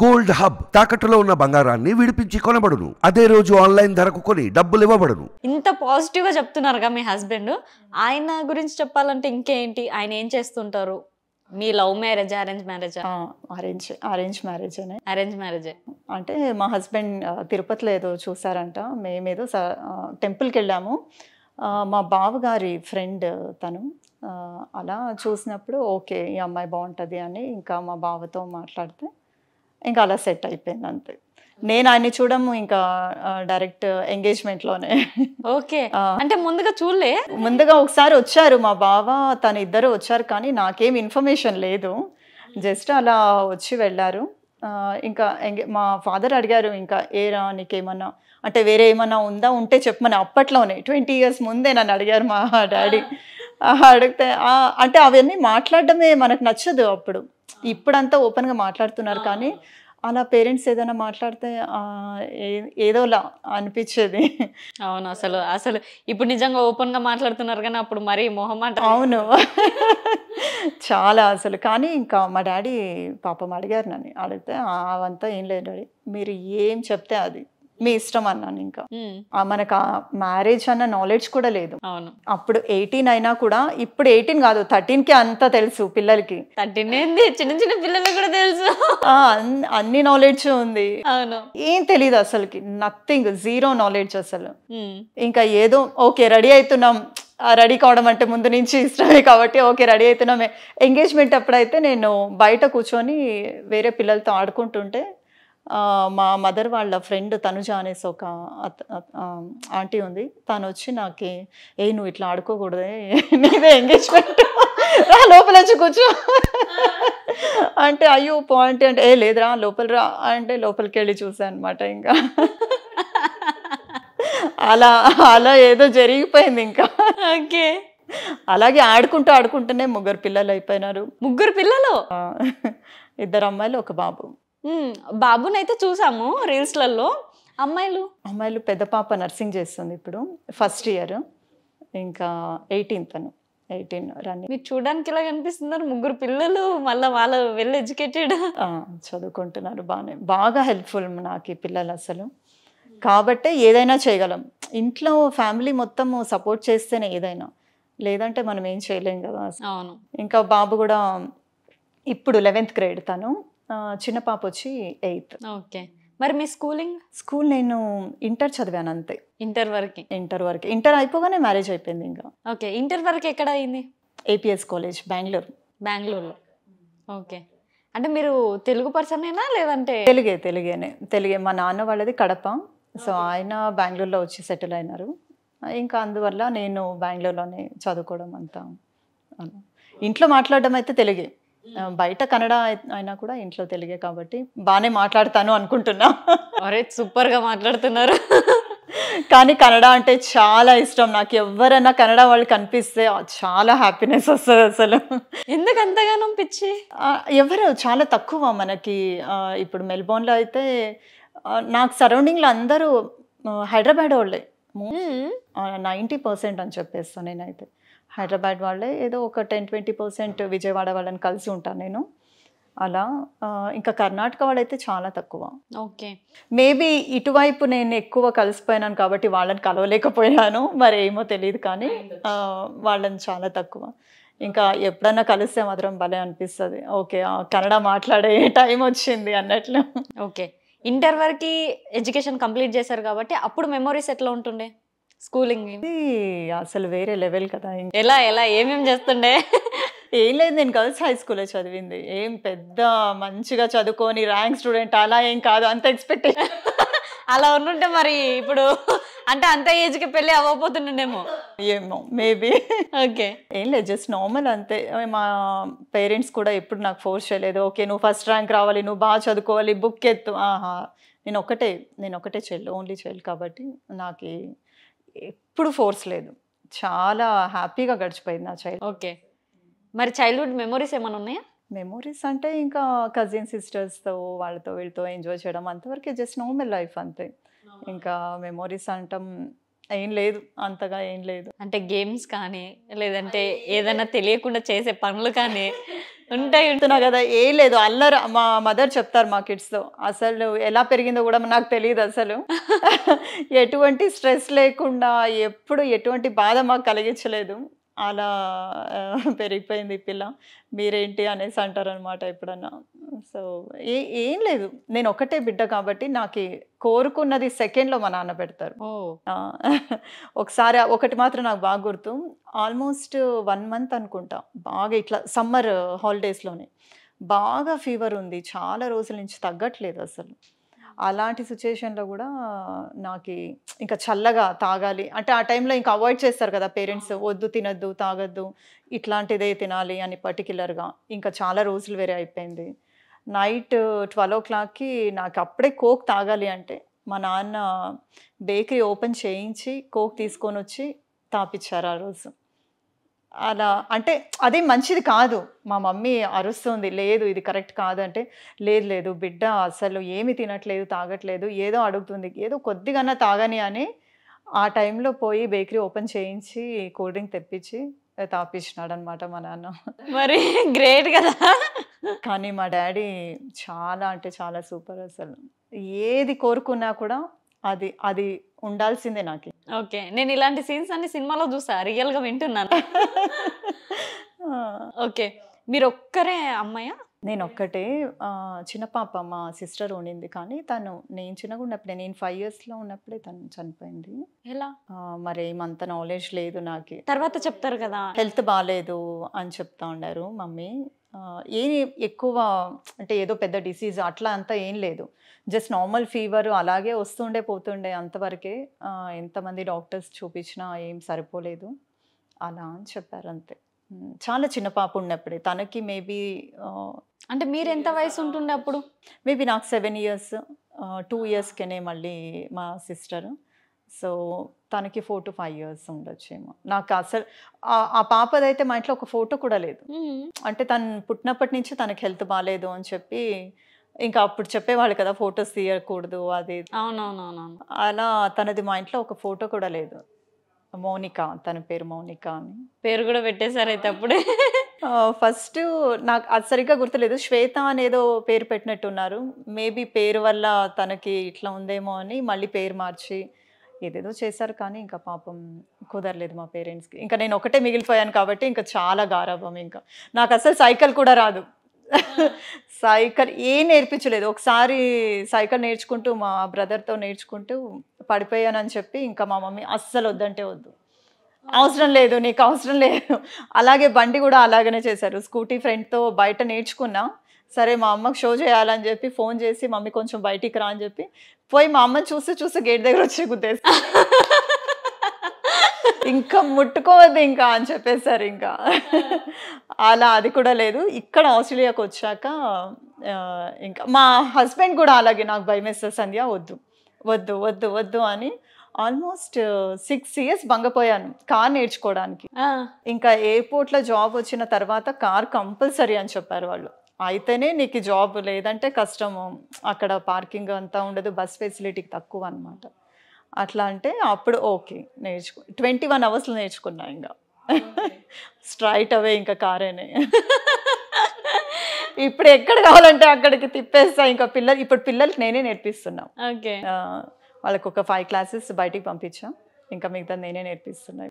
Gold hub తాకట్టులో ఉన్న బంగారాన్ని విడిపించి కొనబడును అదే రోజు ఆన్లైన్ ధరకు కొని డబ్బులు ఇవ్వబడును ఇంత పాజిటివ్ గా చెప్తున్నారుగా మీ హస్బెండ్ ఆయన గురించి చెప్పాలంటే ఇంకేంటి ఆయన ఏం చేస్తుంటారు మీ love marriage arrange marriage arrange arrange marriage అనే అరేంజ్ మ్యారేజ్ అంటే మా హస్బెండ్ తిరుపతిలో ఏదో చూసారంట మేమేదో టెంపుల్కి వెళ్ళాము మా బావగారి ఫ్రెండ్ తను అలా చూసినప్పుడు ఓకే ఈ అమ్మాయి బాగుంటుంది అని ఇంకా మా బావతో మాట్లాడితే ఇంకా అలా సెట్ అయిపోయింది అంతే నేను ఆయన్ని చూడము ఇంకా డైరెక్ట్ ఎంగేజ్మెంట్ లోనే ఓకే అంటే ముందుగా చూడలే ముందుగా ఒకసారి వచ్చారు మా బావ తను ఇద్దరు వచ్చారు కానీ నాకేం ఇన్ఫర్మేషన్ లేదు జస్ట్ అలా వచ్చి వెళ్ళారు ఇంకా మా ఫాదర్ అడిగారు ఇంకా ఏరా నీకేమన్నా అంటే వేరే ఏమన్నా ఉందా ఉంటే చెప్పమని అప్పట్లోనే ట్వంటీ ఇయర్స్ ముందే నన్ను అడిగారు మా డాడీ అడిగితే అంటే అవన్నీ మాట్లాడడమే మనకు నచ్చదు అప్పుడు ఇప్పుడంతా ఓపెన్గా మాట్లాడుతున్నారు కానీ అలా పేరెంట్స్ ఏదైనా మాట్లాడితే ఏదోలా అనిపించేది అవును అసలు అసలు ఇప్పుడు నిజంగా ఓపెన్గా మాట్లాడుతున్నారు కానీ అప్పుడు మరీ మొహమాట అవును చాలా అసలు కానీ ఇంకా మా డాడీ పాపం అడిగారు నన్ను అడిగితే అవంతా ఏం లేదు డాడీ మీరు ఏం చెప్తే అది మీ ఇష్టం అన్నాను ఇంకా మనకు ఆ మ్యారేజ్ అన్న నాలెడ్జ్ కూడా లేదు అవును అప్పుడు ఎయిటీన్ అయినా కూడా ఇప్పుడు ఎయిటీన్ కాదు థర్టీన్ కి అంత తెలుసు పిల్లలకి థర్టీన్ ఏంది చిన్న చిన్న పిల్లలకి కూడా తెలుసు అన్ని నాలెడ్జ్ ఉంది ఏం తెలియదు అసలుకి నథింగ్ జీరో నాలెడ్జ్ అసలు ఇంకా ఏదో ఓకే రెడీ అవుతున్నాం రెడీ కావడం అంటే ముందు నుంచి ఇష్టమే కాబట్టి ఓకే రెడీ అవుతున్నామే ఎంగేజ్మెంట్ అప్పుడైతే నేను బయట కూర్చొని వేరే పిల్లలతో ఆడుకుంటుంటే మా మదర్ వాళ్ళ ఫ్రెండ్ తనుజ అనేసి ఒక ఆంటీ ఉంది తను వచ్చి నాకి ఏ నువ్వు ఇట్లా ఆడుకోకూడదే నీదే ఎంగేజ్మెంట్ రా లోపల వచ్చి కూర్చో అంటే అయ్యో పాయింట్ అంటే ఏ లేదురా లోపల రా అంటే లోపలికి వెళ్ళి చూసాను అనమాట ఇంకా అలా అలా ఏదో జరిగిపోయింది ఇంకా ఓకే అలాగే ఆడుకుంటూ ఆడుకుంటూనే ముగ్గురు పిల్లలు అయిపోయినారు ముగ్గురు పిల్లలు ఇద్దరు అమ్మాయిలు ఒక బాబు బాబునైతే చూసాము రీల్స్లలో అమ్మాయిలు అమ్మాయిలు పెద్ద పాప నర్సింగ్ చేస్తుంది ఇప్పుడు ఫస్ట్ ఇయర్ ఇంకా ఎయిటీన్త్ అను ఎయిటీన్ రన్ మీరు చూడడానికి ఇలా కనిపిస్తున్నారు ముగ్గురు పిల్లలు మళ్ళీ వాళ్ళ వెల్ ఎడ్యుకేటెడ్ చదువుకుంటున్నారు బాగానే బాగా హెల్ప్ఫుల్ నాకు ఈ పిల్లలు అసలు కాబట్టే ఏదైనా చేయగలం ఇంట్లో ఫ్యామిలీ మొత్తం సపోర్ట్ చేస్తేనే ఏదైనా లేదంటే మనం ఏం చేయలేం కదా అవును ఇంకా బాబు కూడా ఇప్పుడు లెవెన్త్ గ్రేడ్ తను చిన్న పాప వచ్చి ఎయిత్ ఓకే మరి మీ స్కూలింగ్ స్కూల్ నేను ఇంటర్ చదివాను అంతే ఇంటర్ వరకు ఇంటర్ వరకు ఇంటర్ అయిపోగానే మ్యారేజ్ అయిపోయింది ఇంకా ఓకే ఇంటర్ వరకు ఎక్కడ అయింది ఏపీఎస్ కాలేజ్ బెంగళూరు బెంగళూరులో ఓకే అంటే మీరు తెలుగు పర్సనేనా లేదంటే తెలుగే తెలుగేనే తెలుగే మా నాన్న వాళ్ళది కడప సో ఆయన బెంగళూరులో వచ్చి సెటిల్ అయినారు ఇంకా అందువల్ల నేను బెంగళూరులోనే చదువుకోవడం అంతా ఇంట్లో మాట్లాడడం అయితే తెలుగే బయట కన్నడ అయినా కూడా ఇంట్లో తెలుగే కాబట్టి బాగానే మాట్లాడతాను అనుకుంటున్నా అరే సూపర్గా మాట్లాడుతున్నారు కానీ కన్నడ అంటే చాలా ఇష్టం నాకు ఎవరైనా కన్నడ వాళ్ళు కనిపిస్తే చాలా హ్యాపీనెస్ వస్తుంది అసలు ఎందుకు అంతగానం పిచ్చి ఎవరు చాలా తక్కువ మనకి ఇప్పుడు మెల్బోర్న్లో అయితే నాకు సరౌండింగ్లో అందరూ హైదరాబాద్ వాళ్ళే నైంటీ పర్సెంట్ hmm. అని చెప్పేస్తాను నేనైతే హైదరాబాద్ వాళ్ళే ఏదో ఒక టెన్ ట్వంటీ పర్సెంట్ విజయవాడ వాళ్ళని కలిసి ఉంటాను నేను అలా ఇంకా కర్ణాటక వాళ్ళైతే చాలా తక్కువ ఓకే మేబీ ఇటువైపు నేను ఎక్కువ కలిసిపోయినాను కాబట్టి వాళ్ళని కలవలేకపోయాను మరి ఏమో తెలియదు కానీ వాళ్ళని చాలా తక్కువ ఇంకా ఎప్పుడన్నా కలిస్తే మాత్రం భలే అనిపిస్తుంది ఓకే కన్నడ మాట్లాడే టైం వచ్చింది అన్నట్లు ఓకే ఇంటర్ వరకు ఎడ్యుకేషన్ కంప్లీట్ చేశారు కాబట్టి అప్పుడు మెమరీస్ ఎట్లా ఉంటుండే స్కూలింగ్ అసలు వేరే లెవెల్ కదా ఎలా ఎలా ఏమేమి చేస్తుండే ఏం లేదు నేను గర్ల్స్ హై స్కూల్లో చదివింది ఏం పెద్ద మంచిగా చదువుకొని ర్యాంక్ స్టూడెంట్ అలా ఏం కాదు అంత ఎక్స్పెక్టేషన్ అలా ఉండుంటే మరి ఇప్పుడు అంటే అంత ఏజ్ కి పెళ్లి అవ్వబోతుండేమో ఏమో మేబీ ఓకే ఏం లేదు జస్ట్ నార్మల్ అంతే మా పేరెంట్స్ కూడా ఎప్పుడు నాకు ఫోర్స్ చేయలేదు ఓకే నువ్వు ఫస్ట్ ర్యాంక్ రావాలి నువ్వు బాగా చదువుకోవాలి బుక్ ఎత్తు ఆహా నేను ఒకటే నేను ఒకటే చెల్లు ఓన్లీ చెల్లు కాబట్టి నాకు ఎప్పుడు ఫోర్స్ లేదు చాలా హ్యాపీగా గడిచిపోయింది నా చైల్డ్ ఓకే మరి చైల్డ్హుడ్ మెమోరీస్ ఏమైనా ఉన్నాయా మెమోరీస్ అంటే ఇంకా కజిన్ సిస్టర్స్తో వాళ్ళతో వీళ్ళతో ఎంజాయ్ చేయడం అంతవరకు జస్ట్ నార్మల్ లైఫ్ అంతే ఇంకా మెమొరీస్ అంటాం ఏం లేదు అంతగా ఏం లేదు అంటే గేమ్స్ కానీ లేదంటే ఏదైనా తెలియకుండా చేసే పనులు కానీ ఉంటాయి ఉంటున్నా కదా ఏం లేదు అల్లరు మా మదర్ చెప్తారు మా కిడ్స్తో అసలు ఎలా పెరిగిందో కూడా నాకు తెలియదు అసలు ఎటువంటి స్ట్రెస్ లేకుండా ఎప్పుడు ఎటువంటి బాధ మాకు కలిగించలేదు అలా పెరిగిపోయింది పిల్ల మీరేంటి అనేసి అంటారనమాట ఎప్పుడన్నా సో ఏ ఏం లేదు నేను ఒకటే బిడ్డ కాబట్టి నాకు కోరుకున్నది సెకండ్లో మా నాన్న పెడతారు ఒకసారి ఒకటి మాత్రం నాకు బాగా గుర్తు ఆల్మోస్ట్ వన్ మంత్ అనుకుంటా బాగా ఇట్లా సమ్మర్ హాలిడేస్లోనే బాగా ఫీవర్ ఉంది చాలా రోజుల నుంచి తగ్గట్లేదు అసలు అలాంటి సిచ్యుయేషన్లో కూడా నాకు ఇంకా చల్లగా తాగాలి అంటే ఆ టైంలో ఇంకా అవాయిడ్ చేస్తారు కదా పేరెంట్స్ వద్దు తినద్దు తాగద్దు ఇట్లాంటిదే తినాలి అని పర్టికులర్గా ఇంకా చాలా రోజులు వేరే అయిపోయింది నైట్ ట్వెల్వ్ ఓ క్లాక్కి నాకు అప్పుడే కోక్ తాగాలి అంటే మా నాన్న బేకరీ ఓపెన్ చేయించి కోక్ తీసుకొని వచ్చి తాపిచ్చారు ఆ రోజు అలా అంటే అదే మంచిది కాదు మా మమ్మీ అరుస్తుంది లేదు ఇది కరెక్ట్ కాదు అంటే లేదు లేదు బిడ్డ అసలు ఏమి తినట్లేదు తాగట్లేదు ఏదో అడుగుతుంది ఏదో కొద్దిగా తాగని అని ఆ టైంలో పోయి బేకరీ ఓపెన్ చేయించి కూల్ డ్రింక్ తెప్పించి తాపించినాడు అనమాట మా నాన్న మరి గ్రేట్ కదా కానీ మా డాడీ చాలా అంటే చాలా సూపర్ అసలు ఏది కోరుకున్నా కూడా అది అది ఉండాల్సిందే నాకు ఓకే నేను ఇలాంటి సీన్స్ అన్ని సినిమాలో చూసా రియల్గా వింటున్నాను ఓకే మీరు ఒక్కరే అమ్మాయా నేను ఒక్కటే చిన్న పాప మా సిస్టర్ ఉండింది కానీ తను నేను చిన్నగా ఉన్నప్పుడే నేను ఫైవ్ ఇయర్స్లో ఉన్నప్పుడే తను చనిపోయింది ఎలా మరి ఏమంత నాలెడ్జ్ లేదు నాకు తర్వాత చెప్తారు కదా హెల్త్ బాగాలేదు అని చెప్తా ఉండారు మమ్మీ ఏం ఎక్కువ అంటే ఏదో పెద్ద డిసీజ్ అట్లా అంతా ఏం లేదు జస్ట్ నార్మల్ ఫీవర్ అలాగే వస్తుండే పోతుండే అంతవరకే ఎంతమంది డాక్టర్స్ చూపించినా ఏం సరిపోలేదు అలా అని చెప్పారు అంతే చాలా చిన్న పాప ఉన్నప్పుడే తనకి మేబీ అంటే మీరు ఎంత వయసు ఉంటుండే అప్పుడు మేబీ నాకు సెవెన్ ఇయర్స్ టూ ఇయర్స్కేనే మళ్ళీ మా సిస్టర్ సో తనకి ఫోర్ టు ఫైవ్ ఇయర్స్ ఉండొచ్చేమో నాకు అసలు ఆ పాపదైతే మా ఇంట్లో ఒక ఫోటో కూడా లేదు అంటే తను పుట్టినప్పటి నుంచి తనకి హెల్త్ బాగాలేదు అని చెప్పి ఇంకా అప్పుడు చెప్పేవాళ్ళు కదా ఫొటోస్ తీయకూడదు అది అలా తనది మా ఇంట్లో ఒక ఫోటో కూడా లేదు మౌనిక తన పేరు మౌనిక అని పేరు కూడా పెట్టేశారు అయితే అప్పుడే ఫస్ట్ నాకు అది సరిగ్గా గుర్తులేదు శ్వేత అనేదో పేరు పెట్టినట్టున్నారు మేబీ పేరు వల్ల తనకి ఇట్లా ఉందేమో అని మళ్ళీ పేరు మార్చి ఏదేదో చేశారు కానీ ఇంకా పాపం కుదరలేదు మా పేరెంట్స్కి ఇంకా నేను ఒకటే మిగిలిపోయాను కాబట్టి ఇంకా చాలా గారాభం ఇంకా నాకు అసలు సైకిల్ కూడా రాదు సైకిల్ ఏం నేర్పించలేదు ఒకసారి సైకిల్ నేర్చుకుంటూ మా బ్రదర్తో నేర్చుకుంటూ పడిపోయానని చెప్పి ఇంకా మా మమ్మీ అస్సలు వద్దంటే వద్దు అవసరం లేదు నీకు అవసరం లేదు అలాగే బండి కూడా అలాగనే చేశారు స్కూటీ ఫ్రెండ్తో బయట నేర్చుకున్నా సరే మా అమ్మకి షో చేయాలని చెప్పి ఫోన్ చేసి మమ్మీ కొంచెం బయటికి రా అని చెప్పి పోయి మా అమ్మని చూసి చూసి గేట్ దగ్గర వచ్చి గుద్దేసి ఇంకా ముట్టుకోవద్దు ఇంకా అని చెప్పేసారు ఇంకా అలా అది కూడా లేదు ఇక్కడ ఆస్ట్రేలియాకి వచ్చాక ఇంకా మా హస్బెండ్ కూడా అలాగే నాకు భయమేస్తా సంధ్య వద్దు వద్దు వద్దు వద్దు అని ఆల్మోస్ట్ సిక్స్ ఇయర్స్ భంగపోయాను కార్ నేర్చుకోవడానికి ఇంకా ఎయిర్పోర్ట్లో జాబ్ వచ్చిన తర్వాత కార్ కంపల్సరీ అని చెప్పారు వాళ్ళు అయితేనే నీకు జాబ్ లేదంటే కష్టము అక్కడ పార్కింగ్ అంతా ఉండదు బస్ ఫెసిలిటీకి తక్కువ అనమాట అట్లా అంటే అప్పుడు ఓకే నేర్చుకు ట్వంటీ వన్ అవర్స్లో నేర్చుకున్నా ఇంకా స్ట్రైట్ అవే ఇంకా కారేనే ఇప్పుడు ఎక్కడ కావాలంటే అక్కడికి తిప్పేస్తా ఇంకా పిల్లలు ఇప్పుడు పిల్లలకి నేనే నేర్పిస్తున్నాం వాళ్ళకు ఒక ఫైవ్ క్లాసెస్ బయటికి పంపించాం ఇంకా మిగతా నేనే నేర్పిస్తున్నా